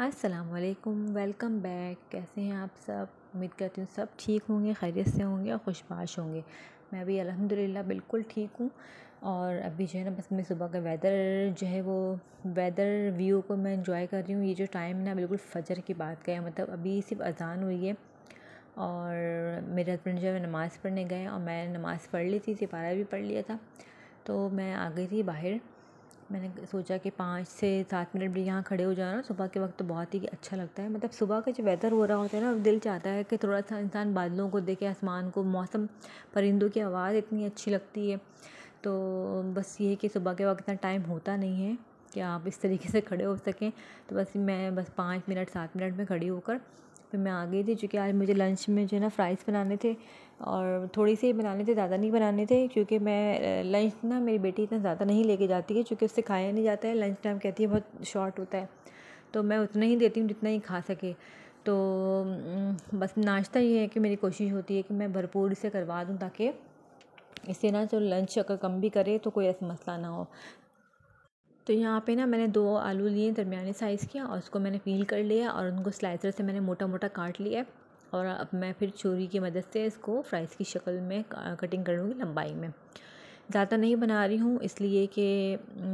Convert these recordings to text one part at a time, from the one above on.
असलकम welcome back कैसे हैं आप सब उम्मीद करती हूँ सब ठीक होंगे खैरियत से होंगे और खुशबाश होंगे मैं भी अल्हम्दुलिल्लाह बिल्कुल ठीक हूँ और अभी जो है ना बस मैं सुबह का वेदर जो है वो वेदर व्यू को मैं इंजॉय कर रही हूँ ये जो टाइम ना बिल्कुल फजर की बात का है मतलब अभी सिर्फ अजान हुई है और मेरे हस्बैंड जो है नमाज़ पढ़ने गए और मैं नमाज़ पढ़ ली थी सिपारा भी पढ़ लिया था तो मैं आ गई थी बाहर मैंने सोचा कि पाँच से सात मिनट भी यहाँ खड़े हो जाना सुबह के वक्त तो बहुत ही अच्छा लगता है मतलब सुबह का जो वेदर हो रहा होता है ना दिल चाहता है कि थोड़ा सा इंसान बादलों को देखे आसमान को मौसम परिंदों की आवाज़ इतनी अच्छी लगती है तो बस ये कि सुबह के वक्त इतना टाइम होता नहीं है कि आप इस तरीके से खड़े हो सकें तो बस मैं बस पाँच मिनट सात मिनट में खड़ी होकर फिर तो मैं आ गई थी चूँकि आज मुझे लंच में जो है ना फ़्राइज़ बनाने थे और थोड़ी सी ही बनाने थे ज़्यादा नहीं बनाने थे क्योंकि मैं लंच ना मेरी बेटी इतना ज़्यादा नहीं लेके जाती है क्योंकि उससे खाया नहीं जाता है लंच टाइम कहती है बहुत शॉर्ट होता है तो मैं उतना ही देती हूँ जितना ही खा सके तो बस नाश्ता ये है कि मेरी कोशिश होती है कि मैं भरपूर इसे करवा दूँ ताकि इससे ना जो लंच अगर कम भी करे तो कोई ऐसा मसला ना हो तो यहाँ पे ना मैंने दो आलू लिए दरमिया साइज़ के और उसको मैंने पील कर लिया और उनको स्लाइसर से मैंने मोटा मोटा काट लिया और अब मैं फिर चोरी की मदद से इसको फ्राइज़ की शक्ल में कटिंग कर लूँगी लंबाई में ज़्यादा नहीं बना रही हूँ इसलिए कि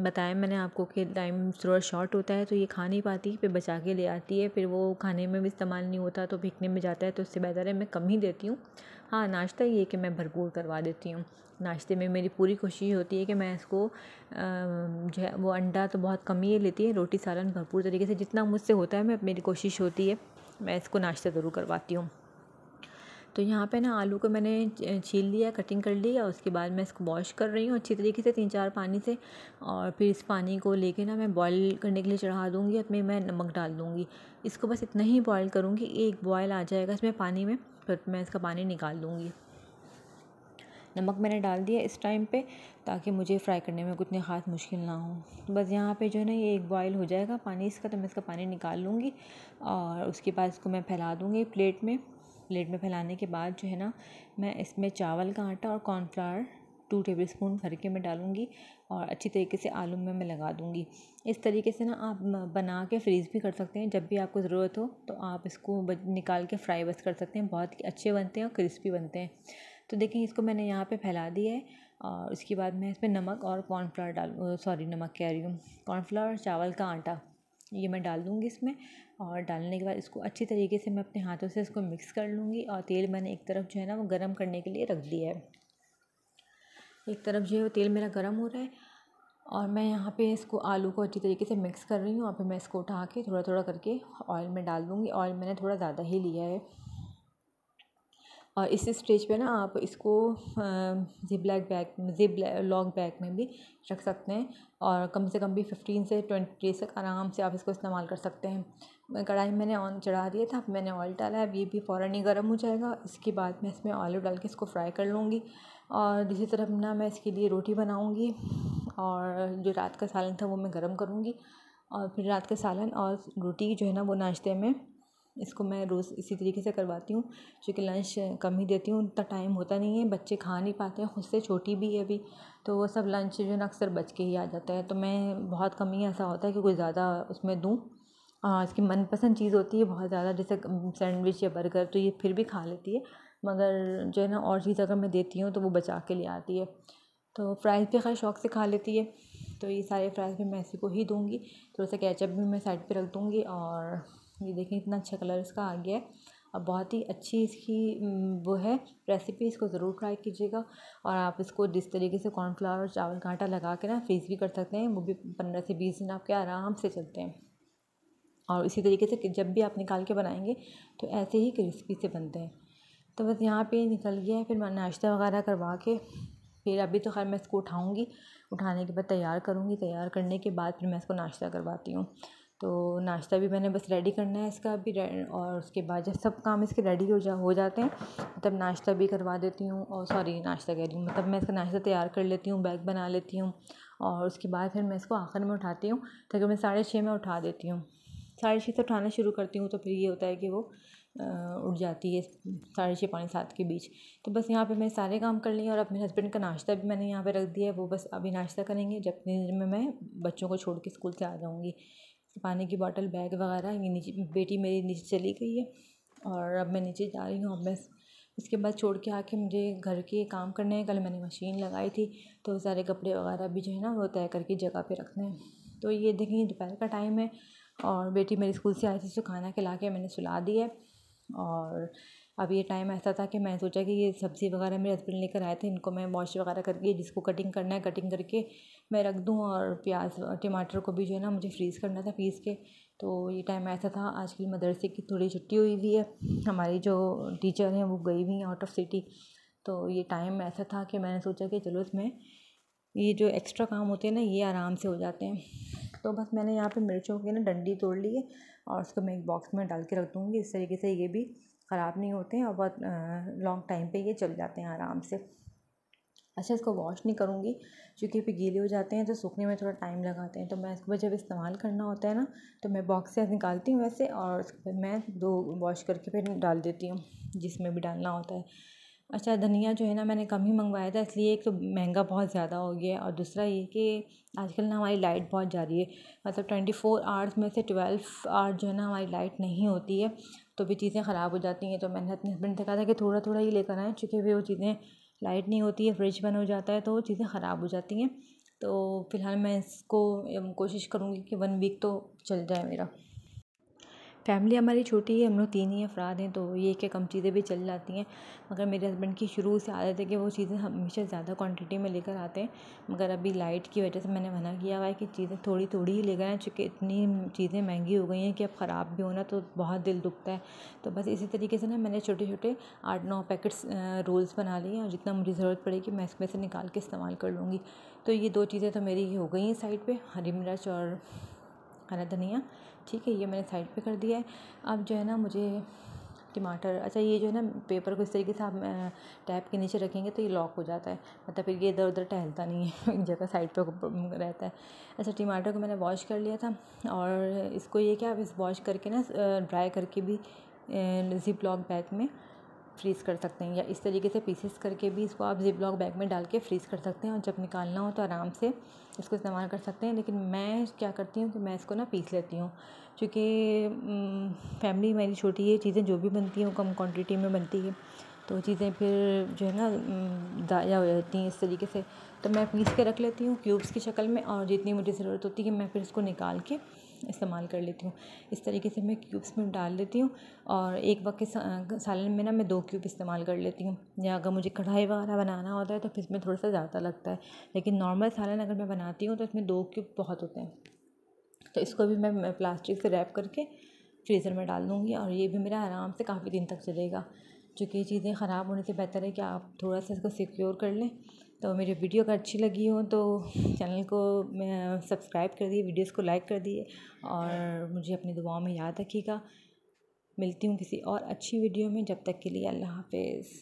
बताया मैंने आपको कि टाइम थोड़ा शॉर्ट होता है तो ये खा नहीं पाती फिर बचा के ले आती है फिर वो खाने में भी इस्तेमाल नहीं होता तो भीगने में जाता है तो उससे बेहतर है मैं कम ही देती हूँ हाँ नाश्ता ये कि मैं भरपूर करवा देती हूँ नाश्ते में मेरी पूरी कोशिश होती है कि मैं इसको जो है वो अंडा तो बहुत कम ही लेती है रोटी सालन भरपूर तरीके से जितना मुझसे होता है मैं मेरी कोशिश होती है मैं इसको नाश्ता ज़रूर करवाती हूँ तो यहाँ पे ना आलू को मैंने छील लिया कटिंग कर लिया उसके बाद मैं इसको वॉश कर रही हूँ अच्छी तरीके से तीन चार पानी से और फिर इस पानी को लेके ना मैं बॉईल करने के लिए चढ़ा दूँगी अपने मैं नमक डाल दूँगी इसको बस इतना ही बॉयल करूँगी एक बॉयल आ जाएगा इसमें पानी में फिर मैं इसका पानी निकाल दूँगी नमक मैंने डाल दिया इस टाइम पे ताकि मुझे फ्राई करने में कुछ ख़ास मुश्किल ना हो बस यहाँ पे जो है ना ये एक बॉयल हो जाएगा पानी इसका तो मैं इसका पानी निकाल लूँगी और उसके बाद इसको मैं फैला दूँगी प्लेट में प्लेट में फैलाने के बाद जो है ना मैं इसमें चावल का आटा और कॉर्नफ्लावर टू टेबल स्पून भर के मैं डालूँगी और अच्छी तरीके से आलू में मैं लगा दूँगी इस तरीके से ना आप बना के फ्रीज़ भी कर सकते हैं जब भी आपको ज़रूरत हो तो आप इसको निकाल के फ्राई बस कर सकते हैं बहुत ही अच्छे बनते हैं और क्रिस्पी बनते हैं तो देखें इसको मैंने यहाँ पे फैला दिया है और उसके बाद मैं इसमें नमक और कॉर्नफ्लावर डालू सॉरी नमक कह रही हूँ कॉर्नफ्लावर और चावल का आटा ये मैं डाल दूँगी इसमें और डालने के बाद इसको अच्छी तरीके से मैं अपने हाथों से इसको मिक्स कर लूँगी और तेल मैंने एक तरफ जो है ना वो गर्म करने के लिए रख दिया है एक तरफ जो है वो तेल मेरा गर्म हो रहा है और मैं यहाँ पे इसको आलू को अच्छी तरीके से मिक्स कर रही हूँ और फिर मैं इसको उठा के थोड़ा थोड़ा करके ऑयल में डाल दूँगी ऑयल मैंने थोड़ा ज़्यादा ही लिया है और इसी स्टेज पे ना आप इसको जिप लैग बैग जिप लॉन्ग बैग में भी रख सकते हैं और कम से कम भी फिफ्टीन से ट्वेंटी डेज तक आराम से आप इसको इस्तेमाल कर सकते हैं कढ़ाई मैंने ऑन चढ़ा दिया था तो अब मैंने ऑयल डाला है अब ये भी फ़ौरन ही गर्म हो जाएगा इसके बाद मैं इसमें ऑयल डाल के इसको फ्राई कर लूँगी और दूसरी तरफ ना मैं इसके लिए रोटी बनाऊँगी और जो रात का सालन था वो मैं गर्म करूँगी और फिर रात का सालन और रोटी जो है ना वो नाश्ते में इसको मैं रोज़ इसी तरीके से करवाती हूँ चूँकि लंच कम ही देती हूँ उतना टाइम होता नहीं है बच्चे खा नहीं पाते हैं खुद से छोटी भी है अभी तो वो सब लंच जो ना अक्सर बच के ही आ जाता है तो मैं बहुत कम ही ऐसा होता है कि कुछ ज़्यादा उसमें दूँ इसकी मनपसंद चीज़ होती है बहुत ज़्यादा जैसे सैंडविच या बर्गर तो ये फिर भी खा लेती है मगर जो है ना और चीज़ अगर मैं देती हूँ तो वो बचा के ले आती है तो फ्राइज़ भी खैर शौक़ से खा लेती है तो ये सारे फ्राइज़ भी मैं इसी को ही दूँगी थोड़ा सा कैचअप भी मैं साइड पर रख दूँगी और ये देखें इतना अच्छा कलर इसका आ गया है और बहुत ही अच्छी इसकी वो है रेसिपी इसको ज़रूर ट्राई कीजिएगा और आप इसको जिस तरीके से कॉर्नफ्लावर और चावल का आटा लगा के ना फ्रीज भी कर सकते हैं वो भी पंद्रह से बीस दिन आपके आराम से चलते हैं और इसी तरीके से जब भी आप निकाल के बनाएंगे तो ऐसे ही क्रिस्पी से बनते हैं तो बस यहाँ पे निकल गया है फिर मैं नाश्ता वगैरह करवा के फिर अभी तो खैर मैं इसको उठाऊँगी उठाने के बाद तैयार करूँगी तैयार करने के बाद फिर मैं इसको नाश्ता करवाती हूँ तो नाश्ता भी मैंने बस रेडी करना है इसका अभी और उसके बाद जब सब काम इसके रेडी हो जा हो जाते हैं तब नाश्ता भी करवा देती हूँ और सॉरी नाश्ता कह रही हूँ मतलब मैं इसका नाश्ता तैयार कर लेती हूँ बैग बना लेती हूँ और उसके बाद फिर मैं इसको आखिर में उठाती हूँ ताकि मैं साढ़े छः में उठा देती हूँ साढ़े छः से उठाना शुरू करती हूँ तो फिर ये होता है कि वो उठ जाती है साढ़े छः पौने सात के बीच तो बस यहाँ पे मैं सारे काम कर लिए और अपने हस्बैंड का नाश्ता भी मैंने यहाँ पे रख दिया है वो बस अभी नाश्ता करेंगे जब इतनी में मैं बच्चों को छोड़ के स्कूल से आ जाऊँगी पानी की बॉटल बैग वगैरह ये नीचे बेटी मेरी नीचे चली गई है और अब मैं नीचे जा रही हूँ अब मैं इसके बाद छोड़ के आके मुझे घर के काम करने हैं कल मैंने मशीन लगाई थी तो सारे कपड़े वगैरह भी जो है ना वो तय करके जगह पे रखने हैं तो ये देखेंगे दोपहर का टाइम है और बेटी मेरी स्कूल से आई थी उसको तो खाना खिला के मैंने सुला दिया है और अब ये टाइम ऐसा था कि मैं सोचा कि ये सब्ज़ी वगैरह मेरे हस्बैंड लेकर आए थे इनको मैं वॉश वगैरह करके जिसको कटिंग करना है कटिंग करके मैं रख दूँ और प्याज टमाटर को भी जो है ना मुझे फ्रीज़ करना था पीस के तो ये टाइम ऐसा था आजकल मदरसे की थोड़ी छुट्टी हुई हुई है हमारी जो टीचर हैं वो गई हुई हैं आउट ऑफ सिटी तो ये टाइम ऐसा था कि मैंने सोचा कि चलो इसमें ये जो एक्स्ट्रा काम होते हैं ना ये आराम से हो जाते हैं तो बस मैंने यहाँ पे मिर्चों की ना डंडी तोड़ ली है और उसको मैं एक बॉक्स में डाल के रख दूँगी इस तरीके से ये भी ख़राब नहीं होते हैं और बहुत लॉन्ग टाइम पे ये चल जाते हैं आराम से अच्छा इसको वॉश नहीं करूँगी क्योंकि फिर गीले हो जाते हैं तो सूखने में थोड़ा टाइम लगाते हैं तो मैं इसको जब इस्तेमाल करना होता है ना तो मैं बॉक्स से निकालती हूँ वैसे और बाद मैं दो वॉश करके फिर डाल देती हूँ जिसमें भी डालना होता है अच्छा धनिया जो है ना मैंने कम ही मंगवाया था इसलिए एक तो महंगा बहुत ज़्यादा हो गया है और दूसरा ये कि आजकल ना हमारी लाइट बहुत जा रही है मतलब ट्वेंटी फोर आवर्स में से ट्वेल्व आवर्स जो है ना हमारी लाइट नहीं होती है तो भी चीज़ें ख़राब हो जाती हैं तो मैंने अपने हस्बैंड से कहा था कि थोड़ा थोड़ा ही लेकर आएँ चूँकि वे वो चीज़ें लाइट नहीं होती है फ्रिज बंद हो जाता है तो वो चीज़ें ख़राब हो जाती हैं तो फ़िलहाल मैं इसको कोशिश करूँगी कि वन वीक तो चल जाए मेरा फैमिली हमारी छोटी है हम लोग तीन ही अफराद हैं तो ये क्या कम चीज़ें भी चल जाती हैं मगर मेरे हस्बैंड की शुरू से आदत है कि वो चीज़ें हमेशा ज़्यादा क्वांटिटी में लेकर आते हैं मगर अभी लाइट की वजह से मैंने मना किया हुआ है कि चीज़ें थोड़ी थोड़ी ही लेकर आएँ चूँकि इतनी चीज़ें महंगी हो गई हैं कि अब ख़राब भी होना तो बहुत दिल दुखता है तो बस इसी तरीके से ना मैंने छोटे छोटे आठ नौ पैकेट्स रोल्स बना लिए हैं और जितना मुझे ज़रूरत पड़ेगी मैं इसमें से निकाल के इस्तेमाल कर लूँगी तो ये दो चीज़ें तो मेरी हो गई हैं साइड पर हरी मिर्च और हरा धनिया ठीक है ये मैंने साइड पे कर दिया है अब जो है ना मुझे टमाटर अच्छा ये जो है ना पेपर को इस तरीके से आप टैप के नीचे रखेंगे तो ये लॉक हो जाता है मतलब फिर ये इधर उधर टहलता नहीं है एक जगह साइड पर रहता है अच्छा टमाटर को मैंने वॉश कर लिया था और इसको ये क्या आप इस वॉश करके ना ड्राई करके भी जिप लॉक बैग में फ्रीज़ कर सकते हैं या इस तरीके से पीसेस करके भी इसको आप ज़िप लॉक बैग में डाल के फ्रीज़ कर सकते हैं और जब निकालना हो तो आराम से इसको इस्तेमाल कर सकते हैं लेकिन मैं क्या करती हूँ कि मैं इसको ना पीस लेती हूँ क्योंकि फैमिली मेरी छोटी है चीज़ें जो भी बनती हैं वो कम क्वान्टिटी में बनती है तो चीज़ें फिर जो है ना ज़ाया हो जाती हैं इस तरीके से तो मैं पीस के रख लेती हूँ क्यूब्स की शक्ल में और जितनी मुझे ज़रूरत होती है मैं फिर इसको निकाल के इस्तेमाल कर लेती हूँ इस तरीके से मैं क्यूब्स में डाल लेती हूँ और एक वक्त के सालन में ना मैं दो क्यूब इस्तेमाल कर लेती हूँ या अगर मुझे कढ़ाई वगैरह बनाना होता है तो फिर इसमें थोड़ा सा ज़्यादा लगता है लेकिन नॉर्मल सालन अगर मैं बनाती हूँ तो इसमें दो क्यूब बहुत होते हैं तो इसको भी मैं प्लास्टिक से रैप करके फ्रीज़र में डाल दूँगी और ये भी मेरा आराम से काफ़ी दिन तक चलेगा चूँकि ये चीज़ें ख़राब होने से बेहतर है कि आप थोड़ा सा इसको सिक्योर कर लें तो मेरी वीडियो अगर अच्छी लगी हो तो चैनल को मैं सब्सक्राइब कर दिए वीडियोस को लाइक कर दिए और मुझे अपनी दुआओं में याद रखिएगा मिलती हूँ किसी और अच्छी वीडियो में जब तक के लिए अल्लाह हाफिज़